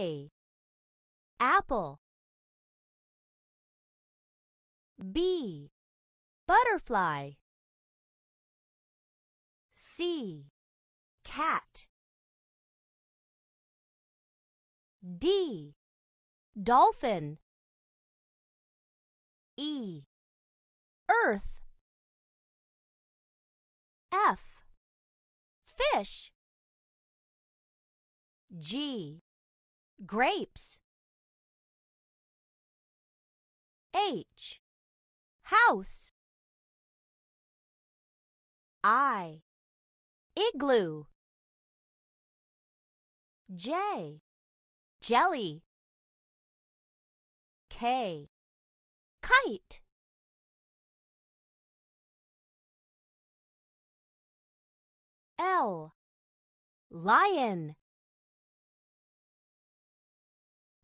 A. Apple B. Butterfly C. Cat D. Dolphin E. Earth F. Fish G grapes. H house I igloo J jelly K kite L lion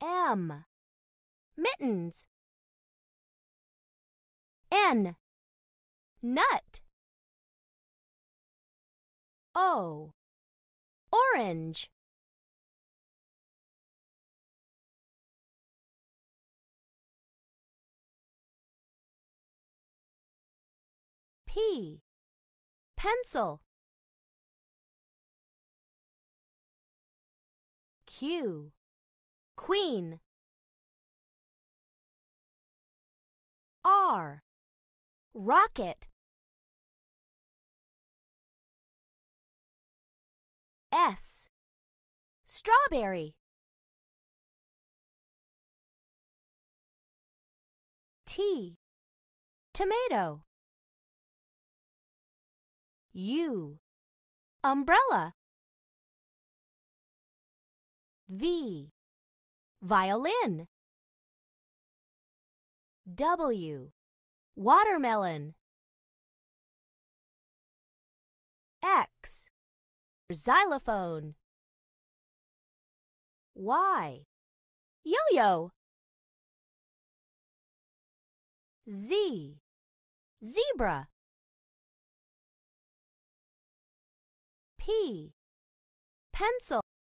M. Mittens. N. Nut. O. Orange. P. Pencil. Q. Queen R Rocket S Strawberry T Tomato U Umbrella V violin W watermelon X xylophone Y yo-yo Z zebra P pencil